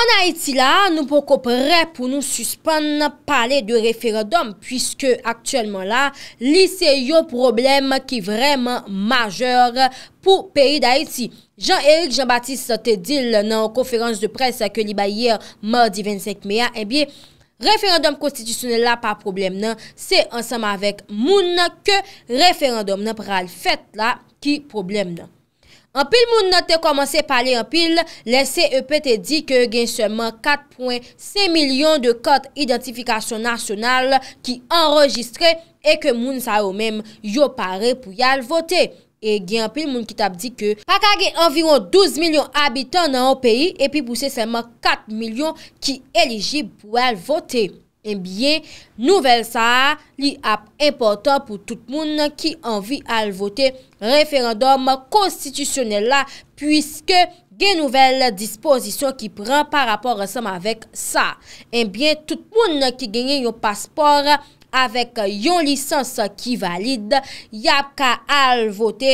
An Aiti la, nou pou kopre pou nou suspon pale de referedom pwiske aktuelman la, lise yo problem ki vreman major pou peyi d'Aiti. Jean-Éric Jean-Baptiste Satedil nan konferans de pres akè li ba yè ma di 25 mea, ebye eh referedom konstitusyonel la pa problem non. nan, se ansama vek moun nan ke referedom nan pral fèt la ki problem nan. Anpil moun nan te komanse pale anpil, le CEPT di ke gen seman 4.5 milyon de kote identifikasyon nasyonal ki anregistre e ke moun sa ou menm yo pare pou yal vote. E gen anpil moun ki tab di ke pakage anviron 12 milyon abitan nan ou peyi e pi puse seman 4 milyon ki eliji pou yal vote. Enbyen eh nouvel sa li ap importan pou tout moun ki anvi alvote referandom konstitusyonel la Puiske gen nouvel disposisyon ki pran par rapport resenman vek sa Enbyen eh tout moun ki genyen yon paspor avek yon lisans ki valide Yap ka alvote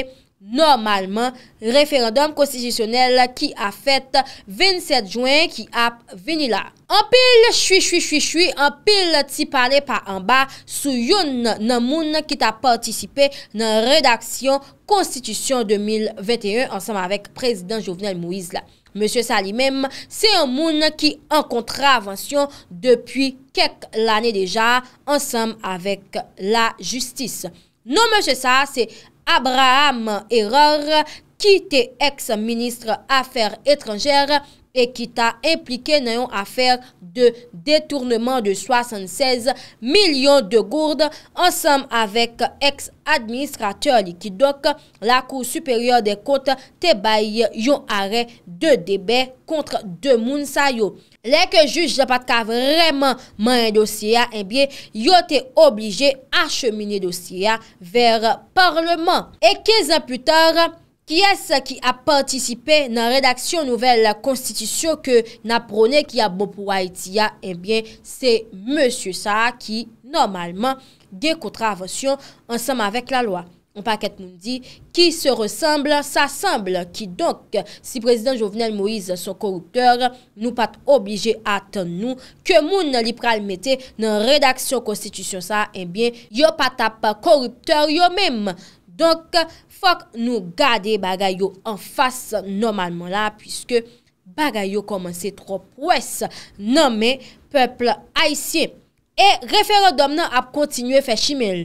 normalman, referandum konstitusyonel ki a fet 27 juen ki ap veni la. Anpil, chwi chwi chwi chwi, anpil ti pale pa anba, sou yon nan moun ki ta partisipe nan redaksyon Konstitusyon 2021 ansam avek prezident Jovenel Moïse la. Monsie Salimem, se an moun ki an kontravensyon depi kek l'anè deja ansam avek la justis. Non monsie sa, se anmoun Abraham Erreur, qui était ex-ministre Affaires étrangères E ki ta implike nan yon afer de detournement de 76 milyon de gourd ansam avek ex-administrateur likidok la kou superior de kote eh te bayi yon are de debe kontre de moun sayo. Lè ke juj de patka vreman manye dosye a, enbyen yon te oblige a chemine dosye a ver parlement. E 15 an putar... Ki es ki ap antisipe nan redaksyon nouvel konstitisyon ke nap rone ki a Bopou Aitia, enbyen se Monsie Saha ki normalman ge kontra avasyon ansam avek la lwa. On paket nou di ki se resamble sa samble ki donk si prezident Jovenel Moïse son korupteur nou pat oblije at nou ke moun lipral mette nan redaksyon konstitisyon sa, enbyen eh yo pat ap korupteur yo memm. Donk fok nou gade Bagayyo an fase normalman la pwiske Bagayyo komanse trop wese nanme peple Aisyen. E refero domnen ap kontinye fè shimèl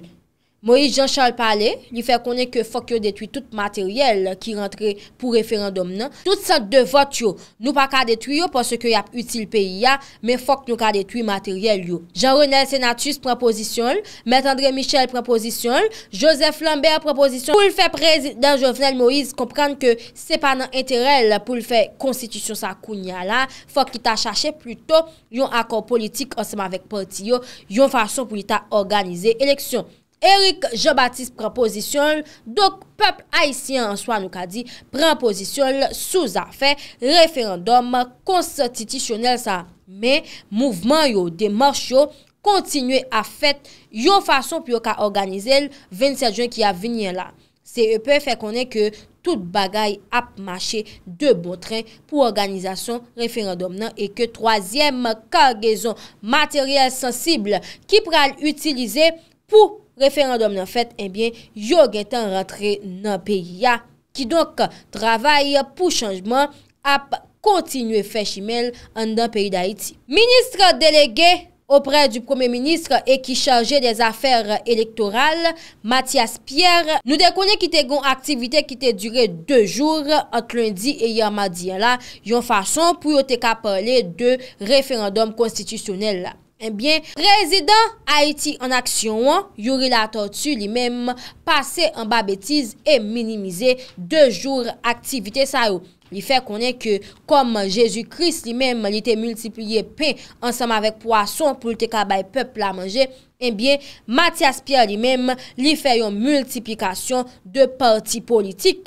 Moïse Jean-Charles Palais, ni fè konen ke fòk yo detwi tout materyel ki rentre pou referendum nan. Tout sènt de vot yo, nou pa ka detwi yo pòsèk yo yap util peyi ya, men fòk nou ka detwi materyel yo. Jean-Renel Senatus preposisyon, Mètre André Michel preposisyon, Joseph Lambert preposisyon, pou l fè prezident Jovenel Moïse kompran ke se pa nan enterelle pou l fè konstitisyon sa kounya la, fòk li ta chache pluto yon akor politik ansèm avèk parti yo, yon fason pou li ta organize eleksyon. Erik Jebattis premposisyonl, dok pep Aisyen ansoan nou ka di, premposisyonl souza fè, referendom konstitisyonel sa. Me, mouvment yo, demarch yo, kontinue a fèt, yo fason pyo ka organize l, 27 jan ki a venye la. Se e pe fè konen ke, tout bagay ap mache de botren pou organizasyon referendom nan, e ke troasyem kargezon materyel sensible ki pral utilize pou konen Referandum nan fèt, eh yon gen tan rentre nan peyi ya ki donk travaye pou chanjman ap kontinwe fè shimel an nan peyi d'Haïti. Ministre delege opre du premier ministre e ki chanje des afer elektoral, Mathias Pierre, nou dekone ki te gon aktivite ki te dure de jour ant lundi e yon madi ya la, yon fason pou yo te ka pale de referandum konstitisyonel la. Enbyen, eh prezident Haiti en aksyon an, Yori Latortu li menm pase an ba betiz e minimize de jour aktivite sa yo. Li fe konen ke kom Jésus Christ li menm li te multipliye pe ansam avek poason pou li te kabay pepl la manje. Enbyen, eh Mathias Pierre li menm li fe yon multiplikasyon de parti politik.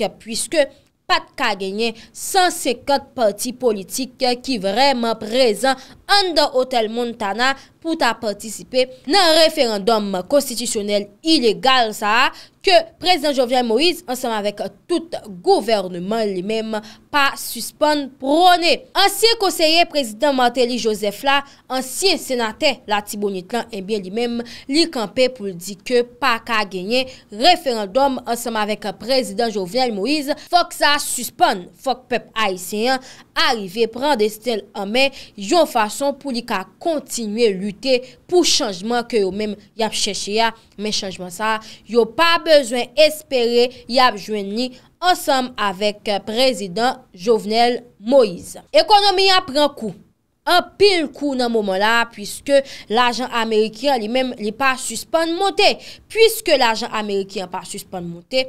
Pat kagenye, 150 parti politik ki vreman prezan an da Hotel Montana pou ta partisipe nan referandom konstitusyonel ilegal sa a, ke prezident Jovian Moïse, ansem avèk tout gouvernement li mèm pa suspon pronè. Ansiè koseyè, prezident Matéli Josef la, ansiè senatè la tibounitlan, eh e bè li mèm li kampe pou li di ke pa ka genye referandom ansem avèk prezident Jovian Moïse, fòk sa suspon, fòk pèp aïséyan, arive pran de stèl anmè, yon fason pou li ka kontinuè lute pou chanjman ke yo mèm yap chèche ya, men chanjman sa, yo pabè Deswen espere y ap jwen ni ansam avèk euh, prezident Jovenel Moïse. Ekonomi ap ren kou, ap pil kou nan mouman la, pwiske l'ajan Amerikian li mèm li pa suspande montè. Pwiske l'ajan Amerikian pa suspande montè,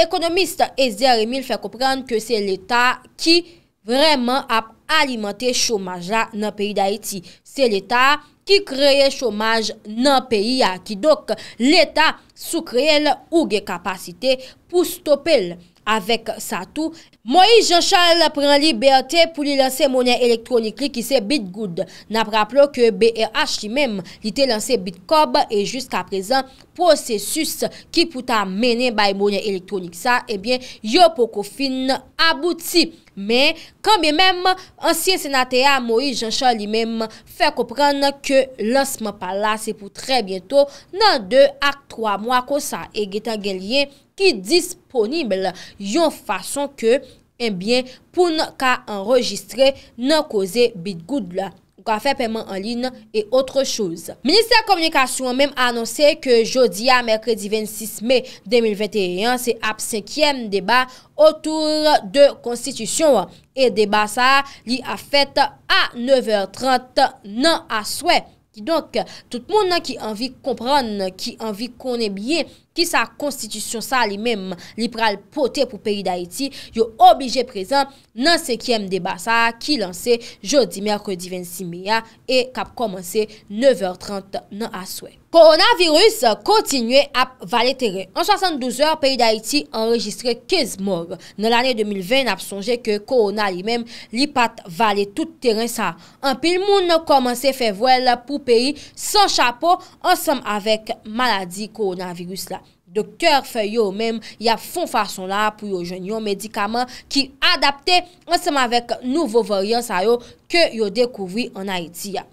ekonomiste eh Eze Arimil fè kouprande ke se l'Etat ki vreman ap alimante choumaja nan peyi d'Haïti. Se l'Etat fè. ki kreye chomaj nan peyi ya ki dok l'Etat sou kreye l ouge kapasite pou stopel avèk sa tou. Moïse Jean-Charles pren libertè pou li lanse mounen elektronik li ki se bit goud. Na praplo ke B.E.H. ti mem li te lanse bit kob e jist ka prezant posesus ki pou ta menen bay mounen elektronik sa, ebyen eh yo pou ko fin abouti. Men, kambye menm, ansyen senate ya Moïse Jean-Charles li menm fe kopran ke lansman pala se pou tre bientou nan de ak 3 mwa ko sa e getan gelyen ki disponibel yon fason ke, enbyen, eh pou nan ka enregistre nan koze bit goud la. ou ka fè pèman anline et autre chose. Ministère Communication même a annoncé que jeudi à mercredi 26 mai 2021, c'est ap cinquième débat autour de constitution. Et débat ça, li a fait à 9h30, non à souhait. Donc tout le monde qui a envie de comprendre, qui a envie de connaître bien, Sa konstitisyon sa li menm li pral pote pou peyi da iti yo oblije prezant nan sekyem debasa ki lanse jodi merke di 26 miya e kap komanse 9h30 nan aswe. Koronavirus kontinye ap vale teren. An 72h peyi da iti anregistre kez mor. Nan l ane 2020 ap sonje ke koronali menm li pat vale tout teren sa. An pil moun nan komanse fe vwel pou peyi san chapo ansam avek maladi koronavirus la. Dokter fè yo mèm, ya fon fason la pou yo jenyon medikaman ki adapte ansèm avèk nouvo voryans a yo ke yo dekouvri an Haiti ya.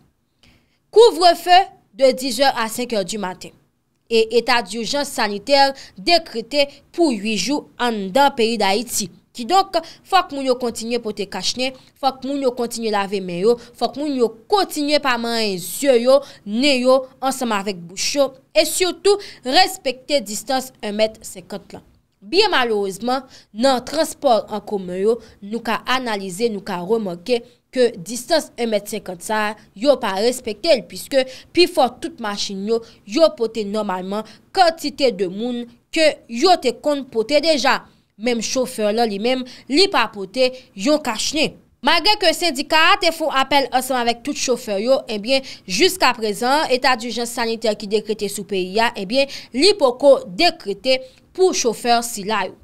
Kouvre fè de 10h a 5h du matè, e etat di urjans saniter dekrete pou 8jou an dan peyi d'Haiti. Ki donk, fòk moun yo kontinye pote kachne, fòk moun yo kontinye lave men yo, fòk moun yo kontinye pa man yon ziyo yo, ne yo, ansanman vek boucho, e syoutou, respekte distans 1,50 m. Biye malouzman, nan transport an koumen yo, nou ka analize, nou ka remoke, ke distans 1,50 m, yo pa respekte el, piske pi fòk tout machin yo, yo pote normalman, kantite de moun, ke yo te kont pote deja. Mem choufeur la li mem li papote yon kachne. Magre ke syndikat e foun apel ansan avèk tout choufeur yo, ebyen, eh jysk aprezen, etat dijen saniter ki dekrete sou peyi ya, ebyen, eh li poko dekrete pou choufeur si la yo.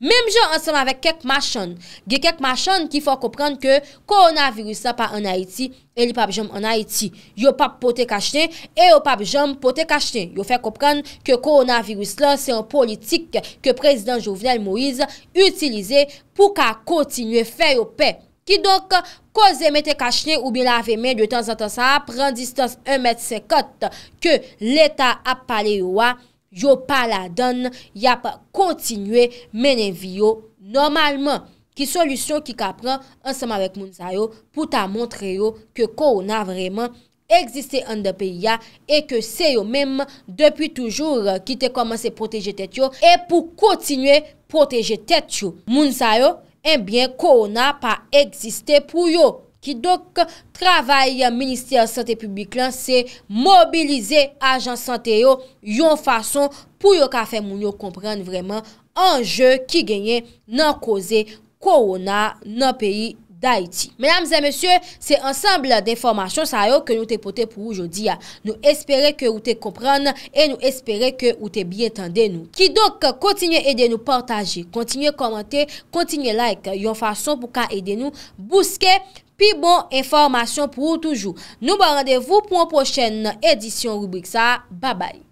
Memje ansem avek kek machan, ge kek machan ki fwa kopran ke koronavirus la pa an Haiti e li pa bi jom an Haiti. Yo pa pote kachne e yo pa bi jom pote kachne. Yo fwa kopran ke koronavirus la se an politik ke prezident Jouvenel Moïse utilize pou ka kontinue fè yo pe. Ki donk ko zemete kachne ou bi lave men de tan zan tan sa ap ren distans 1m50 ke leta ap pale yo a, Yo pa la don, ya pa kontinue menenvi yo normalman. Ki solusyon ki ka pran ansama vek moun sa yo pou ta montre yo ke koron a vremen eksiste an de pe ya e ke se yo menm depi toujou ki te komanse proteje tet yo e pou kontinue proteje tet yo. Moun sa yo, enbyen eh koron a pa eksiste pou yo. Ki dok travaye minister sante publik lan se mobilize ajan sante yo yon fason pou yo ka fe moun yo komprende vreman anje ki genye nan koze korona nan peyi da iti. Menams e monsye, se ansamble de informasyon sa yo ke nou te pote pou oujodi ya. Nou espere ke ou te komprende e nou espere ke ou te bientande nou. Ki dok kontinye ede nou portaje, kontinye komante, kontinye like yon fason pou ka ede nou bouske. Pi bon, informasyon pou toujou. Nou ba randevou pou an pochen edisyon rubrik sa. Ba bay.